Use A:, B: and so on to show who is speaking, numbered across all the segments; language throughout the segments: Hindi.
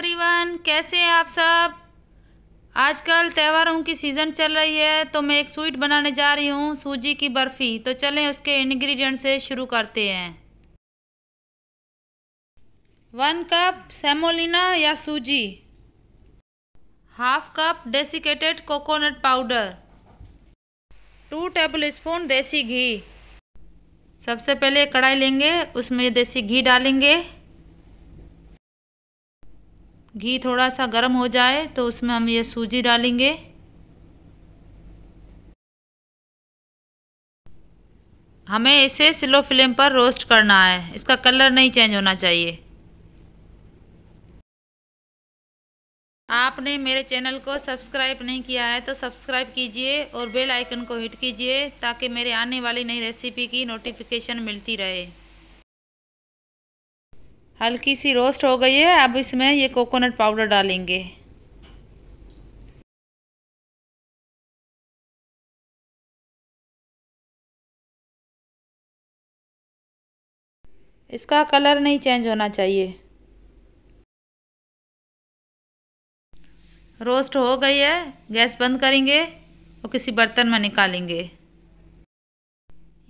A: एवरीवन कैसे हैं आप सब आजकल त्योहारों की सीज़न चल रही है तो मैं एक स्वीट बनाने जा रही हूँ सूजी की बर्फ़ी तो चलें उसके इंग्रेडिएंट से शुरू करते हैं वन कप सेमोलिना या सूजी half cup desiccated coconut powder two tablespoon देसी घी सबसे पहले कढ़ाई लेंगे उसमें देसी घी डालेंगे घी थोड़ा सा गर्म हो जाए तो उसमें हम ये सूजी डालेंगे हमें इसे स्लो फ्लेम पर रोस्ट करना है इसका कलर नहीं चेंज होना चाहिए आपने मेरे चैनल को सब्सक्राइब नहीं किया है तो सब्सक्राइब कीजिए और बेल आइकन को हिट कीजिए ताकि मेरे आने वाली नई रेसिपी की नोटिफिकेशन मिलती रहे हल्की सी रोस्ट हो गई है अब इसमें ये कोकोनट पाउडर डालेंगे
B: इसका कलर नहीं चेंज होना चाहिए
A: रोस्ट हो गई है गैस बंद करेंगे और किसी बर्तन में निकालेंगे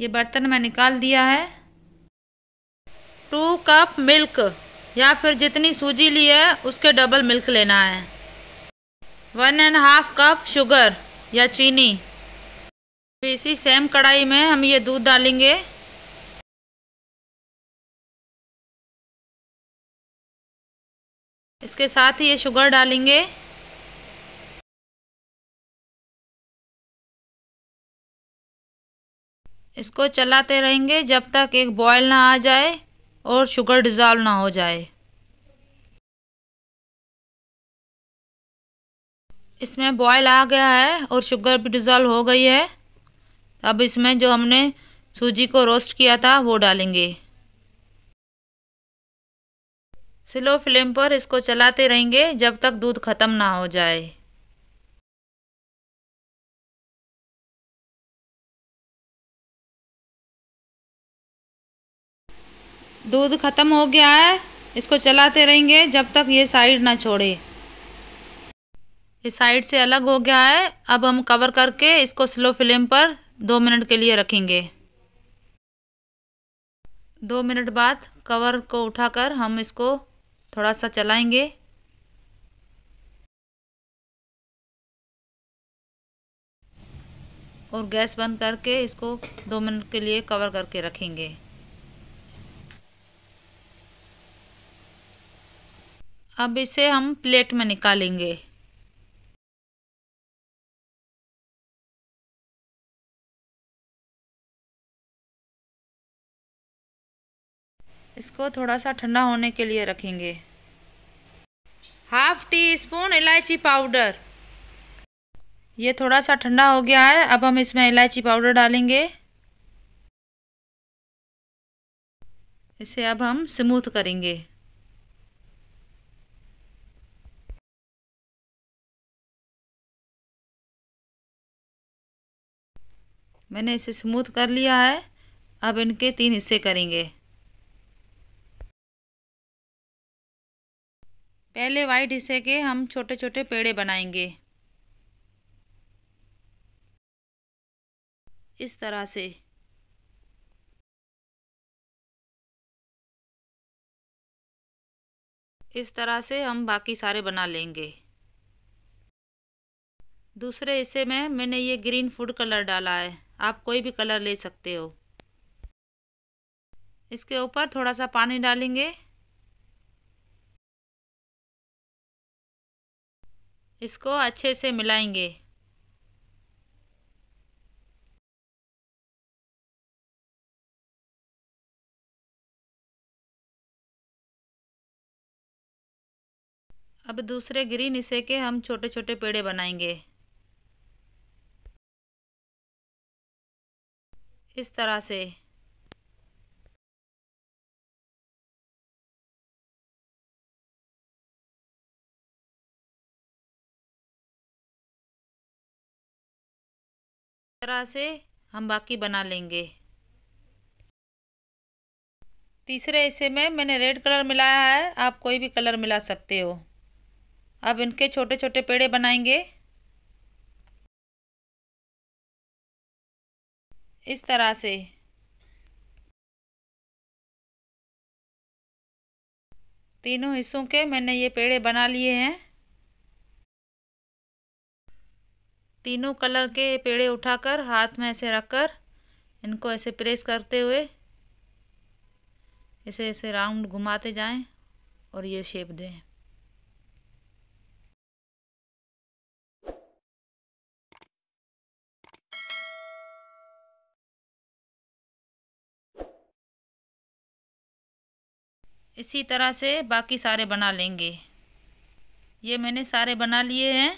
A: ये बर्तन में निकाल दिया है टू कप मिल्क या फिर जितनी सूजी ली है उसके डबल मिल्क लेना है one and half cup sugar या चीनी तो इसी सेम कढ़ाई में हम ये दूध डालेंगे
B: इसके साथ ही ये शुगर डालेंगे
A: इसको चलाते रहेंगे जब तक एक बॉयल ना आ जाए और शुगर डिज़ोल्व ना हो जाए इसमें बॉयल आ गया है और शुगर भी डिज़ोल्व हो गई है अब इसमें जो हमने सूजी को रोस्ट किया था वो डालेंगे स्लो फ्लेम पर इसको चलाते रहेंगे जब तक दूध ख़त्म ना हो जाए दूध ख़त्म हो गया है इसको चलाते रहेंगे जब तक ये साइड ना छोड़े ये साइड से अलग हो गया है अब हम कवर करके इसको स्लो फ्लेम पर दो मिनट के लिए रखेंगे दो मिनट बाद कवर को उठाकर हम इसको थोड़ा सा चलाएंगे और गैस बंद करके इसको दो मिनट के लिए कवर करके रखेंगे अब इसे हम प्लेट में निकालेंगे इसको थोड़ा सा ठंडा होने के लिए रखेंगे हाफ टी स्पून इलायची पाउडर ये थोड़ा सा ठंडा हो गया है अब हम इसमें इलायची पाउडर डालेंगे इसे अब हम स्मूथ करेंगे
B: मैंने इसे स्मूथ कर लिया है
A: अब इनके तीन हिस्से करेंगे पहले वाइट हिस्से के हम छोटे छोटे पेड़े बनाएंगे इस तरह से इस तरह से हम बाकी सारे बना लेंगे दूसरे हिस्से में मैंने ये ग्रीन फूड कलर डाला है आप कोई भी कलर ले सकते हो इसके ऊपर थोड़ा सा पानी डालेंगे इसको अच्छे से मिलाएंगे अब दूसरे ग्रीन हिस्से के हम छोटे छोटे पेड़े बनाएंगे इस तरह से तरह से हम बाकी बना लेंगे तीसरे हिस्से में मैंने रेड कलर मिलाया है आप कोई भी कलर मिला सकते हो अब इनके छोटे छोटे पेड़े बनाएंगे इस तरह से
B: तीनों हिस्सों
A: के मैंने ये पेड़े बना लिए हैं तीनों कलर के पेड़े उठाकर हाथ में ऐसे रखकर इनको ऐसे प्रेस करते हुए ऐसे ऐसे राउंड घुमाते जाएं और ये शेप दें इसी तरह से बाकी सारे बना लेंगे ये मैंने सारे बना लिए हैं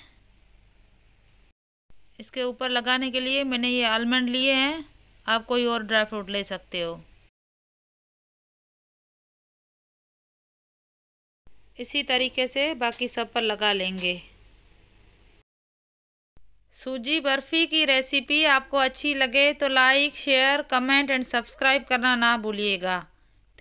A: इसके ऊपर लगाने के लिए मैंने ये आलमंड लिए हैं आप कोई और ड्राई फ्रूट ले सकते हो इसी तरीके से बाकी सब पर लगा लेंगे सूजी बर्फ़ी की रेसिपी आपको अच्छी लगे तो like share comment and subscribe करना ना भूलिएगा